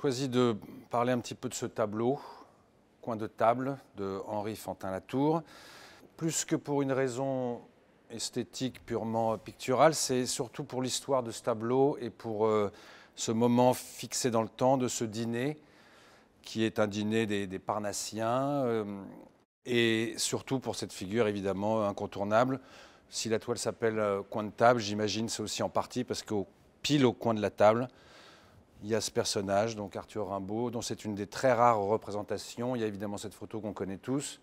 choisi de parler un petit peu de ce tableau, Coin de table, de Henri Fantin-Latour. Plus que pour une raison esthétique purement picturale, c'est surtout pour l'histoire de ce tableau et pour euh, ce moment fixé dans le temps de ce dîner, qui est un dîner des, Parnassiens, euh, et surtout pour cette figure évidemment incontournable. Si la toile s'appelle euh, Coin de table, j'imagine c'est aussi en partie parce qu'au pile au coin de la table, il y a ce personnage, donc Arthur Rimbaud, dont c'est une des très rares représentations. Il y a évidemment cette photo qu'on connaît tous.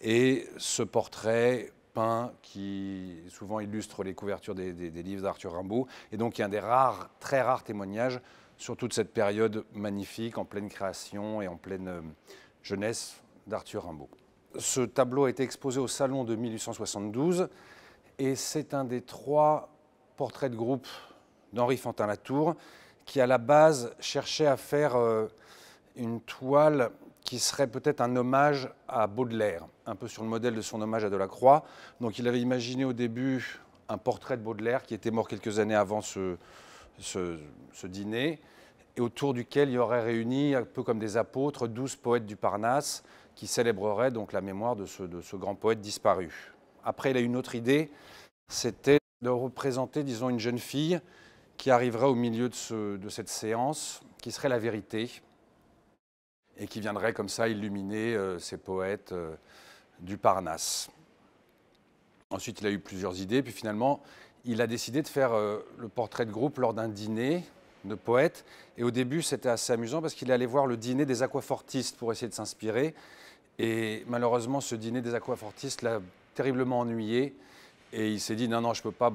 Et ce portrait peint qui souvent illustre les couvertures des, des livres d'Arthur Rimbaud. Et donc il y a un des rares, très rares témoignages sur toute cette période magnifique, en pleine création et en pleine euh, jeunesse d'Arthur Rimbaud. Ce tableau a été exposé au Salon de 1872 et c'est un des trois portraits de groupe d'Henri Fantin-Latour qui à la base cherchait à faire euh, une toile qui serait peut-être un hommage à Baudelaire, un peu sur le modèle de son hommage à Delacroix. Donc il avait imaginé au début un portrait de Baudelaire qui était mort quelques années avant ce, dîner, et autour duquel il y aurait réuni, un peu comme des apôtres, douze poètes du Parnasse qui célébreraient donc la mémoire de ce, de ce grand poète disparu. Après, il a eu une autre idée, c'était de représenter, disons, une jeune fille qui arriverait au milieu de, cette séance, qui serait la vérité, et qui viendrait comme ça illuminer euh, ces poètes euh, du Parnasse. Ensuite, il a eu plusieurs idées, puis finalement, il a décidé de faire euh, le portrait de groupe lors d'un dîner de poètes. Et au début, c'était assez amusant parce qu'il allait voir le dîner des aquafortistes pour essayer de s'inspirer. Et malheureusement, ce dîner des aquafortistes l'a terriblement ennuyé. Et il s'est dit non, non, je ne peux pas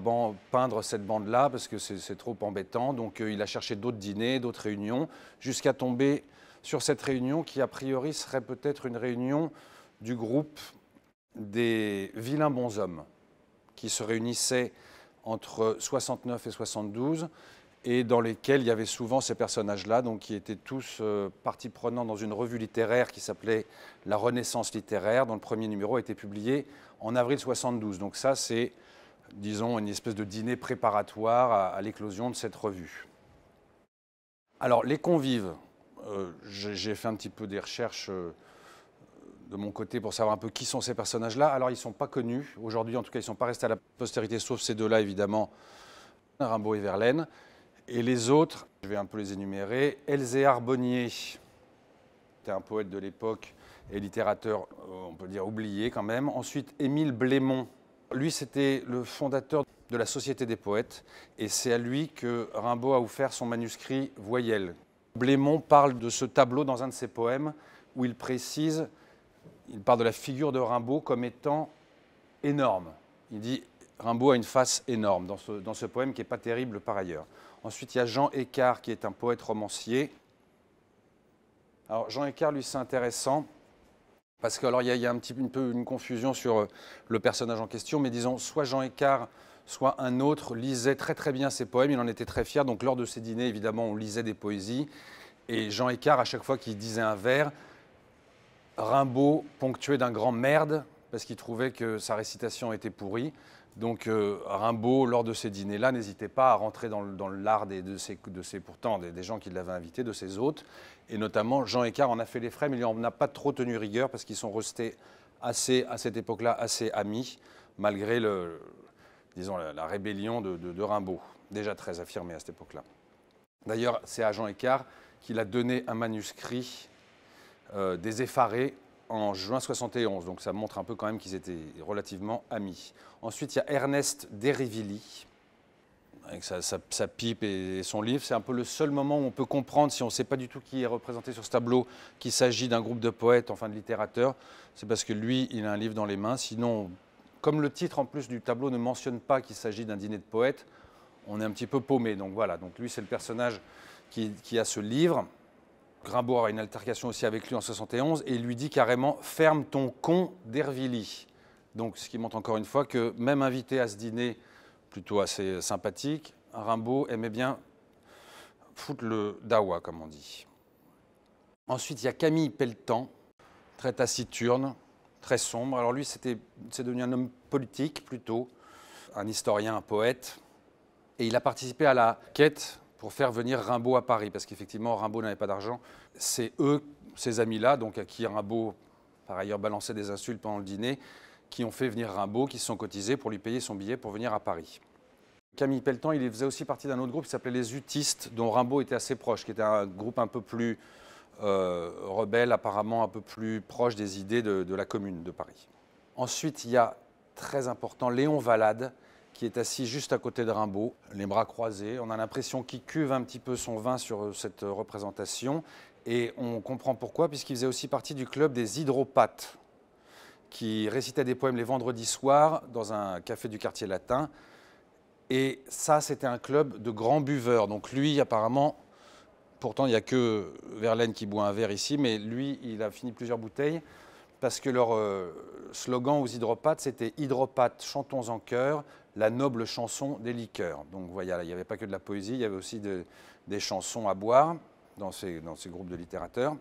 peindre cette bande-là parce que c'est trop embêtant. Donc euh, il a cherché d'autres dîners, d'autres réunions, jusqu'à tomber sur cette réunion qui, a priori, serait peut-être une réunion du groupe des vilains bonshommes qui se réunissaient entre 69 et 72 et dans lesquels il y avait souvent ces personnages-là, donc qui étaient tous euh, partie prenante dans une revue littéraire qui s'appelait La Renaissance littéraire, dont le premier numéro a été publié en avril 72. Donc ça, c'est, disons, une espèce de dîner préparatoire à, l'éclosion de cette revue. Alors, les convives, euh, j'ai fait un petit peu des recherches euh, de mon côté pour savoir un peu qui sont ces personnages-là. Alors, ils ne sont pas connus. Aujourd'hui, en tout cas, ils ne sont pas restés à la postérité, sauf ces deux-là, évidemment, Rimbaud et Verlaine. Et les autres, je vais un peu les énumérer. Elzéar Bonnier, c'était un poète de l'époque et littérateur, euh, on peut dire oublié quand même. Ensuite, Émile Blémont. Lui, c'était le fondateur de la Société des poètes et c'est à lui que Rimbaud a offert son manuscrit Voyelles. Blémont parle de ce tableau dans un de ses poèmes où il précise, il parle de la figure de Rimbaud comme étant énorme. Il dit Rimbaud a une face énorme dans ce, dans ce poème qui n'est pas terrible par ailleurs. Ensuite, il y a Jean Écart, qui est un poète romancier. Alors, Jean Écart, lui, c'est intéressant. Parce qu'il y a, un petit peu une confusion sur euh, le personnage en question, mais disons soit Jean Écart, soit un autre lisait très très bien ses poèmes, il en était très fier. Donc lors de ses dîners, évidemment, on lisait des poésies. Et Jean Écart, à chaque fois qu'il disait un vers, Rimbaud ponctué d'un grand merde, parce qu'il trouvait que sa récitation était pourrie. Donc euh, Rimbaud, lors de ces dîners-là, n'hésitait pas à rentrer dans, l'art des, de, ces, pourtant des, gens qui l'avaient invité, de ses hôtes. Et notamment, Jean Écart en a fait les frais, mais il n'en a pas trop tenu rigueur parce qu'ils sont restés assez, à cette époque-là assez amis, malgré le, disons, la, rébellion de, Rimbaud, déjà très affirmée à cette époque-là. D'ailleurs, c'est à Jean Écart qu'il a donné un manuscrit euh, des Effarés en juin 71, donc ça montre un peu quand même qu'ils étaient relativement amis. Ensuite, il y a Ernest d'Erivilly, avec sa, pipe et son livre. C'est un peu le seul moment où on peut comprendre, si on ne sait pas du tout qui est représenté sur ce tableau, qu'il s'agit d'un groupe de poètes, enfin de littérateurs. C'est parce que lui, il a un livre dans les mains. Sinon, comme le titre en plus du tableau ne mentionne pas qu'il s'agit d'un dîner de poètes, on est un petit peu paumé. Donc voilà, donc lui, c'est le personnage qui a ce livre. Rimbaud a une altercation aussi avec lui en 71 et il lui dit carrément ferme ton con d'Hervilly. Donc ce qui montre encore une fois que même invité à ce dîner plutôt assez sympathique, Rimbaud aimait bien foutre le dawa comme on dit. Ensuite, il y a Camille Pelletan, très taciturne, très sombre. Alors lui, c'est devenu un homme politique plutôt, un historien, un poète. Et il a participé à la quête pour faire venir Rimbaud à Paris, parce qu'effectivement, Rimbaud n'avait pas d'argent. C'est eux, ces amis-là, donc à qui Rimbaud, par ailleurs, balançait des insultes pendant le dîner, qui ont fait venir Rimbaud, qui se sont cotisés pour lui payer son billet pour venir à Paris. Camille Pelletan, il faisait aussi partie d'un autre groupe qui s'appelait les Utistes, dont Rimbaud était assez proche, qui était un groupe un peu plus euh, rebelle, apparemment un peu plus proche des idées de, de la commune de Paris. Ensuite, il y a très important Léon Valade, qui est assis juste à côté de Rimbaud, les bras croisés. On a l'impression qu'il cuve un petit peu son vin sur euh, cette euh, représentation. Et on comprend pourquoi, puisqu'il faisait aussi partie du club des hydropathes, qui récitait des poèmes les vendredis soirs dans un café du quartier latin. Et ça, c'était un club de grands buveurs. Donc lui, apparemment, pourtant, il n'y a que Verlaine qui boit un verre ici, mais lui, il a fini plusieurs bouteilles parce que leur, euh, slogan aux hydropathes, c'était Hydropathes, chantons en chœur, la noble chanson des liqueurs. Donc voilà, il n'y avait pas que de la poésie, il y avait aussi des chansons à boire dans ces, dans ces groupes de littérateurs.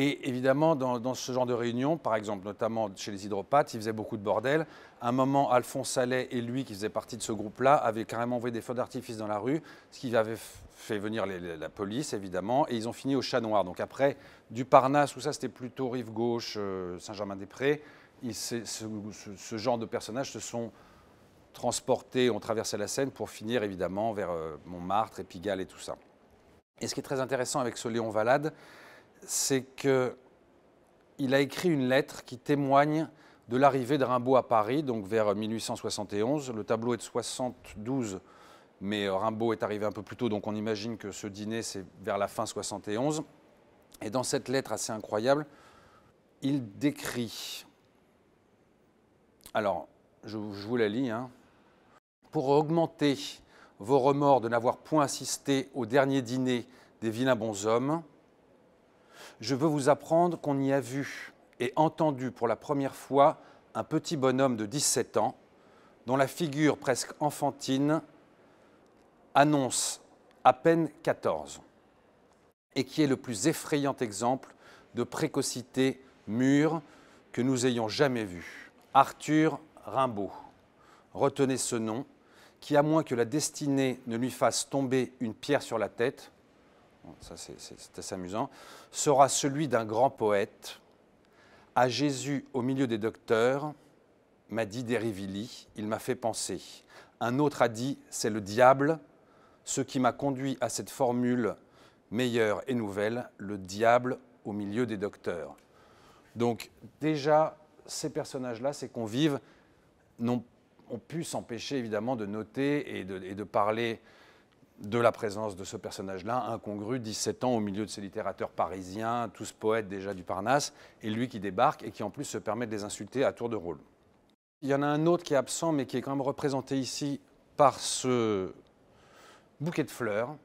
Et évidemment, dans, ce genre de réunion, par exemple, notamment chez les hydropathes, ils faisaient beaucoup de bordel. un moment, Alphonse Allais et lui, qui faisait partie de ce groupe-là, avaient carrément envoyé des feux d'artifice dans la rue, ce qui avait fait venir la police, évidemment, et ils ont fini au Chat Noir. Donc après, du Parnasse, où ça c'était plutôt rive gauche, euh, Saint-Germain-des-Prés, ce, genre de personnages se sont transportés, ont traversé la Seine pour finir évidemment vers euh, Montmartre et Pigalle et tout ça. Et ce qui est très intéressant avec ce Léon Valade, c'est qu'il a écrit une lettre qui témoigne de l'arrivée de Rimbaud à Paris, donc vers 1871. Le tableau est de 72, mais euh, Rimbaud est arrivé un peu plus tôt, donc on imagine que ce dîner, c'est vers la fin 71. Et dans cette lettre assez incroyable, il décrit. Alors, je, vous la lis. Hein. Pour augmenter vos remords de n'avoir point assisté au dernier dîner des vilains bonshommes, je veux vous apprendre qu'on y a vu et entendu pour la première fois un petit bonhomme de 17 ans, dont la figure presque enfantine annonce à peine 14, et qui est le plus effrayant exemple de précocité mûre que nous ayons jamais vu. Arthur Rimbaud. Retenez ce nom, qui, à moins que la destinée ne lui fasse tomber une pierre sur la tête, ça c'est assez amusant, sera celui d'un grand poète. À Jésus, au milieu des docteurs, m'a dit Derivili, il m'a fait penser. Un autre a dit, c'est le diable. Ce qui m'a conduit à cette formule meilleure et nouvelle, le diable au milieu des docteurs. Donc déjà, ces personnages-là, ces convives, ont pu s'empêcher évidemment de noter et de, et de parler de la présence de ce personnage-là, incongru, 17 ans, au milieu de ces littérateurs parisiens, tous poètes déjà du Parnasse, et lui qui débarque et qui en plus se permet de les insulter à tour de rôle. Il y en a un autre qui est absent, mais qui est quand même représenté ici par ce bouquet de fleurs,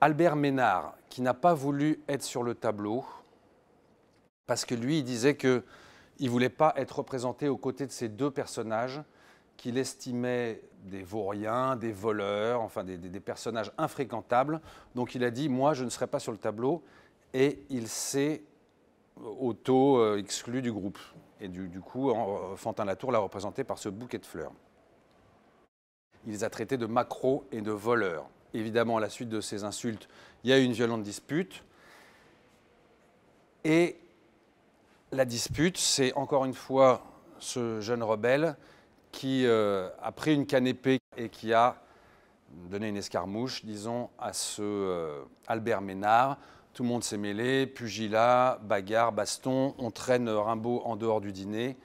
Albert Ménard, qui n'a pas voulu être sur le tableau, parce que lui, il disait qu'il ne voulait pas être représenté aux côtés de ces deux personnages qu'il estimait des vauriens, des voleurs, enfin des, personnages infréquentables. Donc il a dit, moi, je ne serai pas sur le tableau, et il s'est auto-exclu du groupe. Et du, du coup, Fantin Latour l'a représenté par ce bouquet de fleurs. Il les a traités de macros et de voleurs. Évidemment, à la suite de ces insultes, il y a eu une violente dispute. Et la dispute, c'est encore une fois ce jeune rebelle qui euh, a pris une canne épée et qui a donné une escarmouche, disons, à ce euh, Albert Ménard. Tout le monde s'est mêlé, pugilat, bagarre, baston. On traîne Rimbaud en dehors du dîner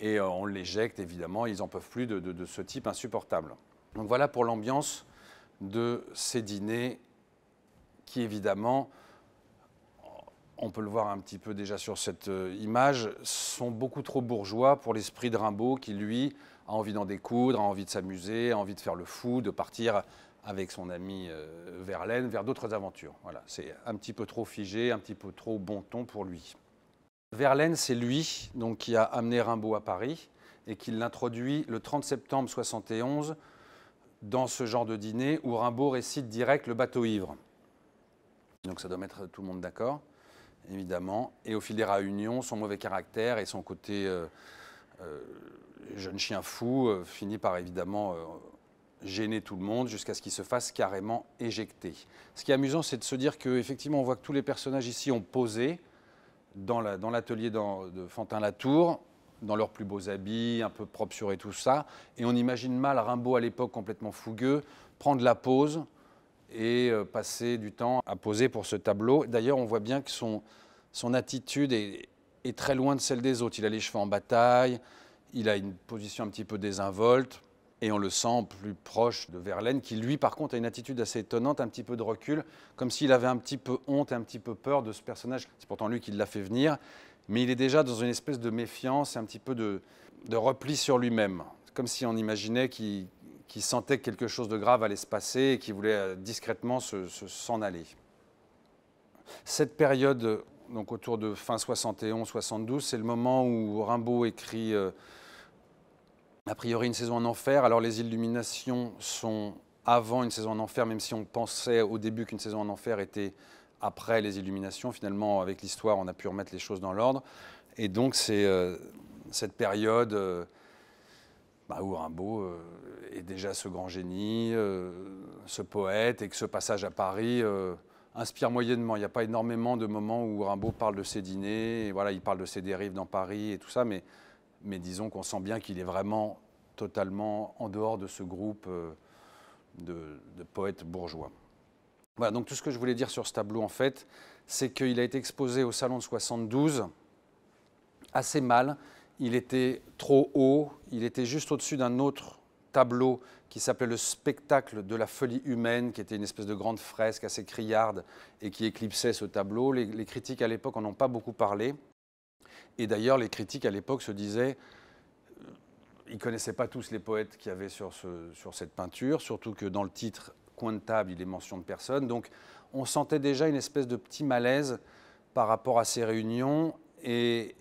et euh, on l'éjecte, évidemment. Ils n'en peuvent plus de ce type insupportable. Donc voilà pour l'ambiance de ces dîners qui, évidemment, on peut le voir un petit peu déjà sur cette euh, image, sont beaucoup trop bourgeois pour l'esprit de Rimbaud qui, lui, a envie d'en découdre, a envie de s'amuser, a envie de faire le fou, de partir avec son ami euh, Verlaine vers d'autres aventures. Voilà, c'est un petit peu trop figé, un petit peu trop bon ton pour lui. Verlaine, c'est lui donc, qui a amené Rimbaud à Paris et qui l'introduit le 30 septembre 71 dans ce genre de dîner où Rimbaud récite direct le bateau ivre. Donc ça doit mettre tout le monde d'accord évidemment. Et au fil des réunions, son mauvais caractère et son côté euh, euh, jeune chien fou euh, finit par évidemment gêner tout le monde jusqu'à ce qu'il se fasse carrément éjecter. Ce qui est amusant, c'est de se dire qu'effectivement, on voit que tous les personnages ici ont posé dans l'atelier de Fantin Latour, dans leurs plus beaux habits, un peu propres et tout ça. Et on imagine mal Rimbaud à l'époque complètement fougueux prendre la pose, et euh, passer du temps à poser pour ce tableau. D'ailleurs, on voit bien que son, son attitude est, très loin de celle des autres. Il a les cheveux en bataille, il a une position un petit peu désinvolte, et on le sent plus proche de Verlaine, qui lui, par contre, a une attitude assez étonnante, un petit peu de recul, comme s'il avait un petit peu honte, et un petit peu peur de ce personnage. C'est pourtant lui qui l'a fait venir, mais il est déjà dans une espèce de méfiance, un petit peu de repli sur lui-même, comme si on imaginait qu'il qui sentait que quelque chose de grave allait se passer et qui voulait euh, discrètement s'en se, s'en aller. Cette période, donc autour de fin 71-72, c'est le moment où Rimbaud écrit euh, a priori une saison en enfer. Alors les illuminations sont avant une saison en enfer, même si on pensait au début qu'une saison en enfer était après les illuminations. Finalement, avec l'histoire, on a pu remettre les choses dans l'ordre. Et donc c'est euh, cette période où Rimbaud euh, est déjà ce grand génie, euh, ce poète, et que ce passage à Paris euh, inspire moyennement. Il n'y a pas énormément de moments où Rimbaud parle de ses dîners, voilà, il parle de ses dérives dans Paris et tout ça, mais, disons qu'on sent bien qu'il est vraiment totalement en dehors de ce groupe de, de, poètes bourgeois. Voilà, donc tout ce que je voulais dire sur ce tableau, en fait, c'est qu'il a été exposé au Salon de 72, assez mal, il était trop haut, il était juste au-dessus d'un autre tableau qui s'appelait le spectacle de la folie humaine, qui était une espèce de grande fresque assez criarde et qui éclipsait ce tableau. Les, critiques à l'époque en ont pas beaucoup parlé. Et d'ailleurs, les critiques à l'époque se disaient, euh, ils ne connaissaient pas tous les poètes qui avaient sur, sur cette peinture, surtout que dans le titre Coin de table, il est mention de personne. Donc on sentait déjà une espèce de petit malaise par rapport à ces réunions. Et,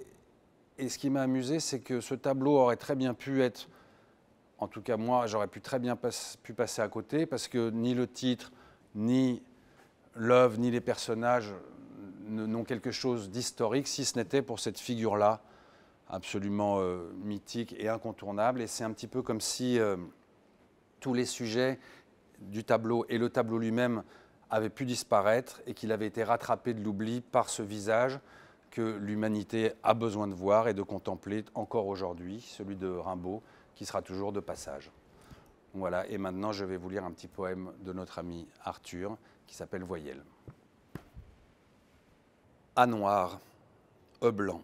et ce qui m'a amusé, c'est que ce tableau aurait très bien pu être, en tout cas moi, j'aurais pu très bien pu passer à côté, parce que ni le titre, ni l'œuvre, ni les personnages n'ont quelque chose d'historique, si ce n'était pour cette figure-là, absolument euh, mythique et incontournable. Et c'est un petit peu comme si euh, tous les sujets du tableau et le tableau lui-même avaient pu disparaître et qu'il avait été rattrapé de l'oubli par ce visage que l'humanité a besoin de voir et de contempler encore aujourd'hui, celui de Rimbaud, qui sera toujours de passage. Voilà, et maintenant je vais vous lire un petit poème de notre ami Arthur, qui s'appelle Voyelle. A noir, E blanc,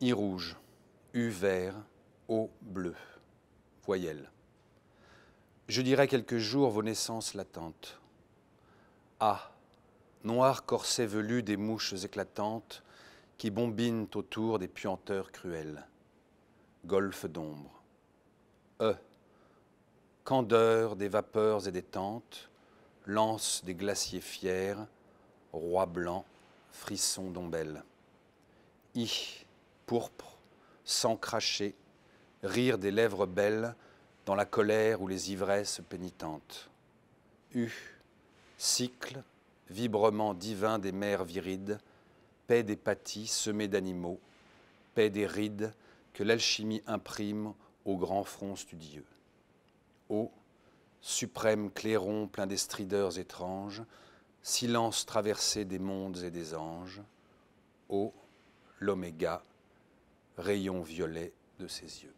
I rouge, U vert, O bleu, voyelle. Je dirai quelques jours vos naissances latentes. A, ah, noir corset velu des mouches éclatantes, qui bombinent autour des puanteurs cruelles. Golfe d'ombre. E. Candeur des vapeurs et des tentes, lance des glaciers fiers, roi blanc, frisson d'ombelles, I. Pourpre, sang craché, rire des lèvres belles dans la colère ou les ivresses pénitentes. U. Cycle, vibrement divin des mers virides, paix des pâtis semés d'animaux, paix des rides que l'alchimie imprime au grand front studieux. Ô suprême clairon plein des strideurs étranges, silence traversé des mondes et des anges, ô l'oméga, rayon violet de ses yeux.